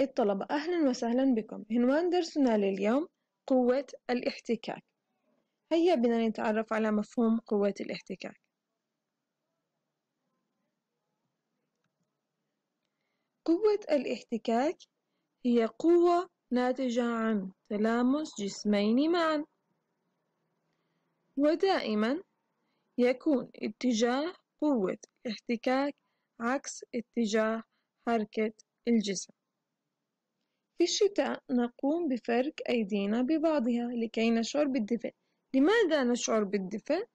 الطلبة أهلا وسهلا بكم عنوان درسنا لليوم قوة الاحتكاك هيا بنا نتعرف على مفهوم قوة الاحتكاك قوة الاحتكاك هي قوة ناتجة عن تلامس جسمين معا ودائما يكون اتجاه قوة الاحتكاك عكس اتجاه حركة الجسم في الشتاء نقوم بفرك أيدينا ببعضها لكي نشعر بالدفء لماذا نشعر بالدفء؟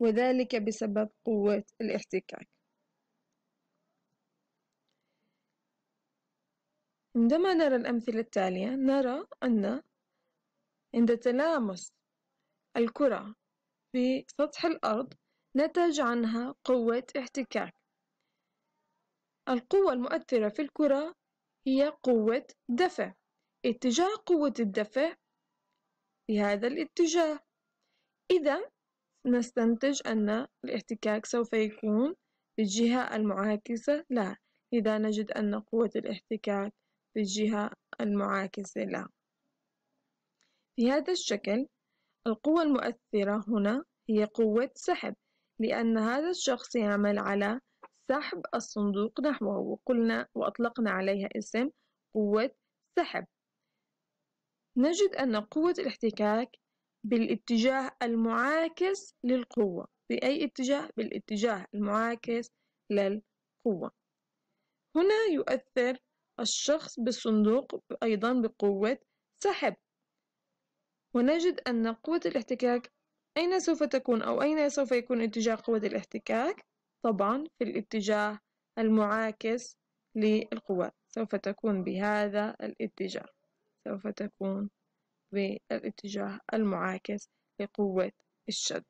وذلك بسبب قوة الاحتكاك عندما نرى الأمثلة التالية نرى أن عند تلامس الكرة في سطح الأرض نتج عنها قوة احتكاك القوة المؤثرة في الكرة هي قوة دفع اتجاه قوة الدفع في هذا الاتجاه إذا نستنتج أن الاحتكاك سوف يكون في الجهة المعاكسة لا إذا نجد أن قوة الاحتكاك في الجهة المعاكسة لا في هذا الشكل القوة المؤثرة هنا هي قوة سحب لأن هذا الشخص يعمل على سحب الصندوق نحوه وقلنا وأطلقنا عليها اسم قوة سحب نجد أن قوة الاحتكاك بالاتجاه المعاكس للقوة بأي اتجاه؟ بالاتجاه المعاكس للقوة هنا يؤثر الشخص بالصندوق أيضا بقوة سحب ونجد أن قوة الاحتكاك أين سوف تكون أو أين سوف يكون اتجاه قوة الاحتكاك طبعا في الاتجاه المعاكس للقوة سوف تكون بهذا الاتجاه سوف تكون بالاتجاه المعاكس لقوة الشد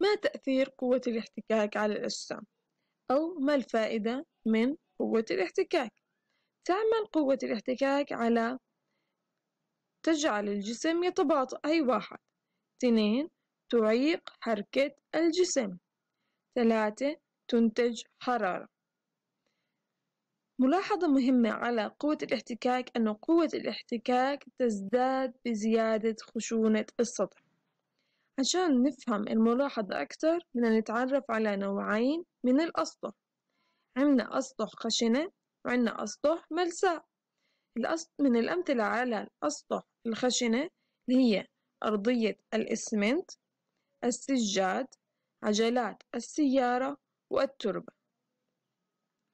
ما تأثير قوة الاحتكاك على الأجسام أو ما الفائدة من قوة الاحتكاك تعمل قوة الاحتكاك على تجعل الجسم يتباطأ أي واحد اثنين تعيق حركة الجسم ثلاثة تنتج حرارة ملاحظة مهمة على قوة الاحتكاك أن قوة الاحتكاك تزداد بزيادة خشونة السطح عشان نفهم الملاحظة أكثر بدنا نتعرف على نوعين من الأسطح عندنا أسطح خشنة وعندنا أسطح ملساء من الأمثلة على الأسطح الخشنة اللي هي أرضية الإسمنت السجاد عجلات السيارة والتربة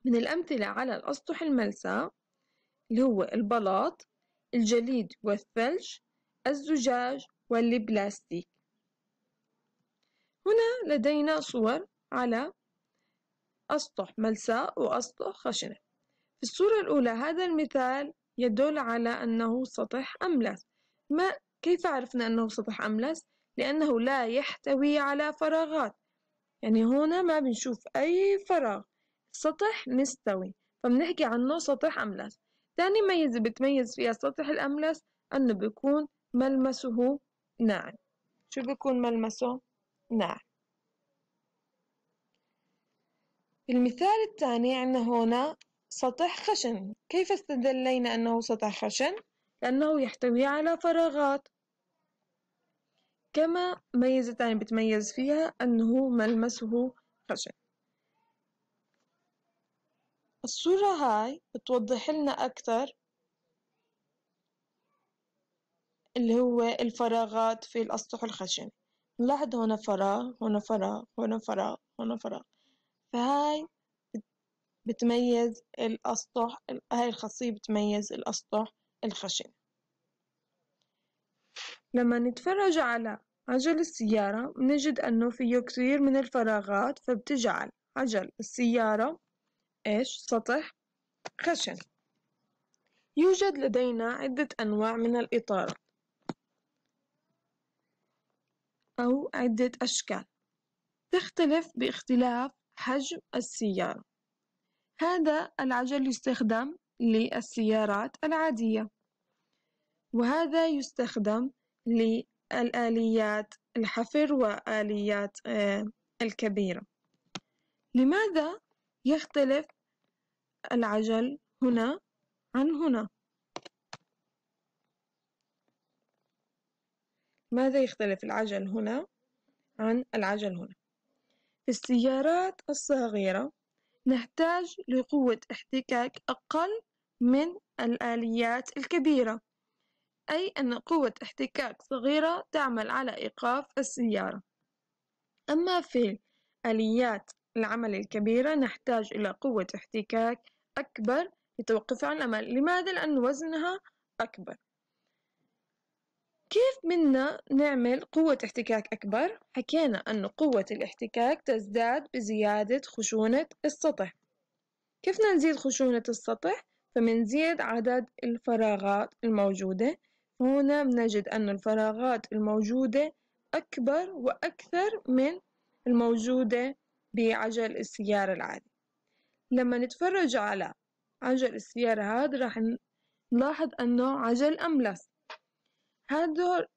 من الأمثلة على الأسطح الملساء اللي هو البلاط الجليد والثلج الزجاج والبلاستيك هنا لدينا صور على أسطح ملساء وأسطح خشنة في الصورة الأولى هذا المثال يدل على أنه سطح أملس ما كيف عرفنا أنه سطح أملس؟ لأنه لا يحتوي على فراغات يعني هنا ما بنشوف أي فراغ سطح مستوي فبنحكي عنه سطح أملس تاني ميزة بتميز فيها سطح الأملس أنه بيكون ملمسه ناعم شو بيكون ملمسه؟ ناعم المثال الثاني عندنا هنا سطح خشن كيف استدلينا أنه سطح خشن؟ لأنه يحتوي على فراغات كما ميزة يعني بتميز فيها أنه ملمسه خشن الصورة هاي بتوضح لنا أكثر اللي هو الفراغات في الأسطح الخشن نلاحظ هنا فراغ هنا فراغ هنا فراغ هنا فراغ فهاي بتميز الأسطح هاي الخاصية بتميز الأسطح الخشن لما نتفرج على عجل السيارة نجد أنه فيه كثير من الفراغات فبتجعل عجل السيارة إيش سطح خشن يوجد لدينا عدة أنواع من الإطارات أو عدة أشكال تختلف باختلاف حجم السيارة هذا العجل يستخدم للسيارات العادية وهذا يستخدم الآليات الحفر وآليات آه، الكبيرة لماذا يختلف العجل هنا عن هنا ماذا يختلف العجل هنا عن العجل هنا في السيارات الصغيرة نحتاج لقوة احتكاك أقل من الآليات الكبيرة أي أن قوة احتكاك صغيرة تعمل على إيقاف السيارة أما في آليات العمل الكبيرة نحتاج إلى قوة احتكاك أكبر لتوقف عن العمل لماذا؟ لأن وزنها أكبر كيف منا نعمل قوة احتكاك أكبر؟ حكينا أن قوة الاحتكاك تزداد بزيادة خشونة السطح كيف نزيد خشونة السطح؟ فمنزيد عدد الفراغات الموجودة هنا بنجد أن الفراغات الموجودة أكبر وأكثر من الموجودة بعجل السيارة العادي لما نتفرج على عجل السيارة هذا راح نلاحظ أنه عجل أملس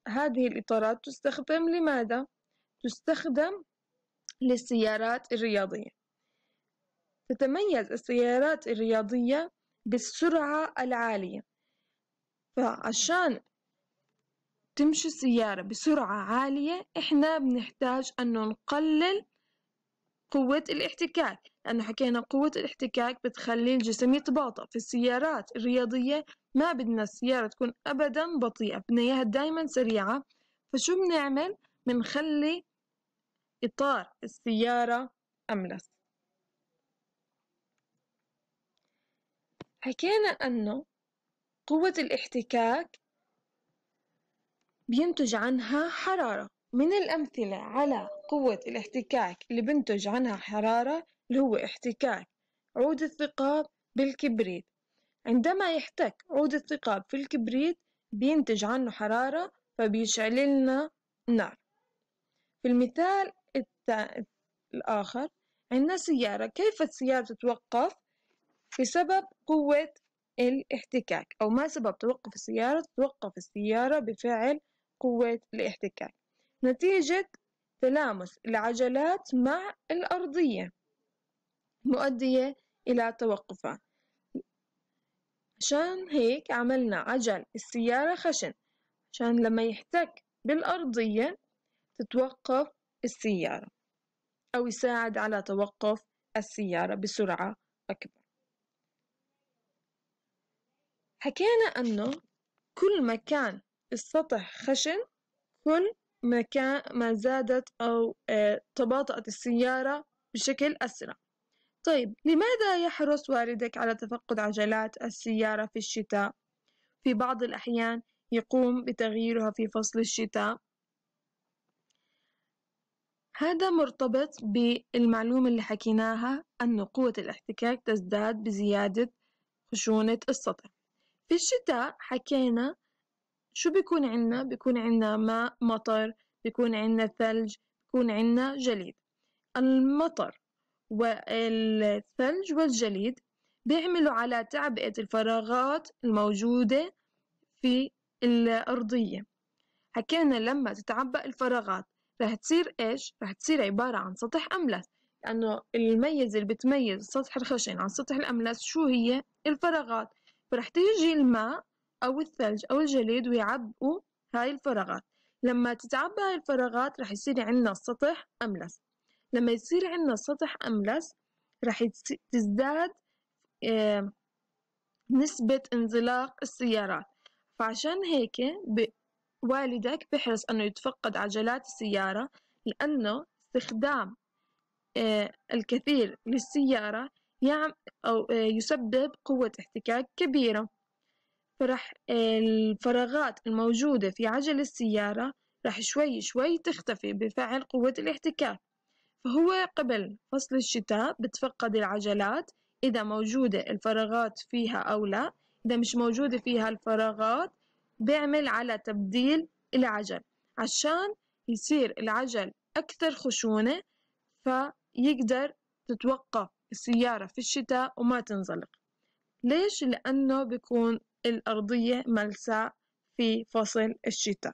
هذه الإطارات تستخدم لماذا؟ تستخدم للسيارات الرياضية تتميز السيارات الرياضية بالسرعة العالية فعشان تمشي السيارة بسرعة عالية إحنا بنحتاج أنه نقلل قوة الاحتكاك لأنه حكينا قوة الاحتكاك بتخلي الجسم يتباطأ في السيارات الرياضية ما بدنا السيارة تكون أبدا بطيئة بدنا إياها دايما سريعة فشو بنعمل بنخلي إطار السيارة أملس حكينا أنه قوة الاحتكاك بينتج عنها حرارة من الأمثلة على قوة الاحتكاك اللي بنتج عنها حرارة اللي هو احتكاك عود الثقاب بالكبريت عندما يحتك عود الثقاب في الكبريت بينتج عنه حرارة فبيشعل لنا نار في المثال التا... الآخر عندنا سيارة كيف السيارة تتوقف بسبب قوة الاحتكاك أو ما سبب توقف السيارة تتوقف السيارة بفعل قوة الاحتكاك نتيجة تلامس العجلات مع الأرضية مؤدية إلى توقفها عشان هيك عملنا عجل السيارة خشن عشان لما يحتك بالأرضية تتوقف السيارة أو يساعد على توقف السيارة بسرعة أكبر حكينا أنه كل ما كان السطح خشن كل ما كان ما زادت أو آه، تباطأت السيارة بشكل أسرع طيب لماذا يحرص والدك على تفقد عجلات السيارة في الشتاء؟ في بعض الأحيان يقوم بتغييرها في فصل الشتاء هذا مرتبط بالمعلومة اللي حكيناها أن قوة الاحتكاك تزداد بزيادة خشونة السطح في الشتاء حكينا شو بيكون عنا بيكون عنا ماء مطر بيكون عنا ثلج بيكون عنا جليد المطر والثلج والجليد بيعملوا على تعبئة الفراغات الموجودة في الأرضية حكينا لما تتعبأ الفراغات رح تصير إيش؟ رح تصير عبارة عن سطح أملس لأنه الميزة اللي بتميز سطح الخشن عن سطح الأملس شو هي؟ الفراغات فرح تيجي الماء أو الثلج أو الجليد ويعبئوا هاي الفراغات لما تتعبى هاي الفراغات رح يصير عندنا سطح أملس لما يصير عندنا سطح أملس رح تزداد نسبة انزلاق السيارات فعشان هيك والدك بحرص أنه يتفقد عجلات السيارة لأنه استخدام الكثير للسيارة يعم أو يسبب قوة احتكاك كبيرة فرح الفراغات الموجودة في عجل السيارة راح شوي شوي تختفي بفعل قوة الاحتكاك فهو قبل فصل الشتاء بتفقد العجلات إذا موجودة الفراغات فيها أو لا إذا مش موجودة فيها الفراغات بيعمل على تبديل العجل عشان يصير العجل أكثر خشونة فيقدر تتوقف السيارة في الشتاء وما تنزلق ليش؟ لأنه بيكون الأرضية ملساء في فصل الشتاء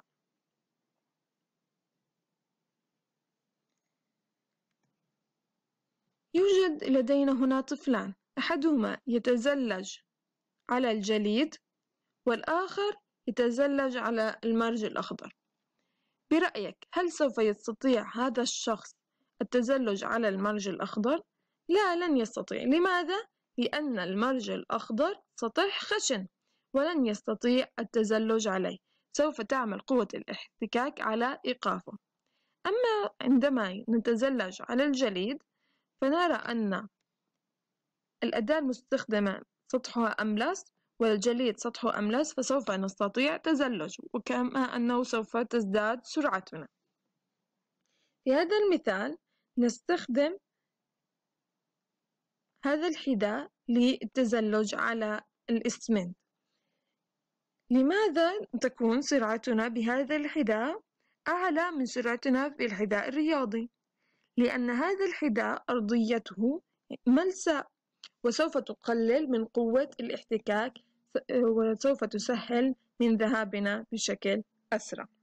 يوجد لدينا هنا طفلان أحدهما يتزلج على الجليد والآخر يتزلج على المرج الأخضر برأيك هل سوف يستطيع هذا الشخص التزلج على المرج الأخضر؟ لا لن يستطيع لماذا؟ لأن المرج الأخضر سطح خشن ولن يستطيع التزلج عليه سوف تعمل قوة الاحتكاك على إيقافه أما عندما نتزلج على الجليد فنرى أن الأداة المستخدمة سطحها أملس والجليد سطحه أملس فسوف نستطيع تزلج وكما أنه سوف تزداد سرعتنا في هذا المثال نستخدم هذا الحذاء للتزلج على الإسمنت لماذا تكون سرعتنا بهذا الحذاء أعلى من سرعتنا في الحذاء الرياضي؟ لأن هذا الحذاء أرضيته ملساء وسوف تقلل من قوة الاحتكاك وسوف تسهل من ذهابنا بشكل أسرع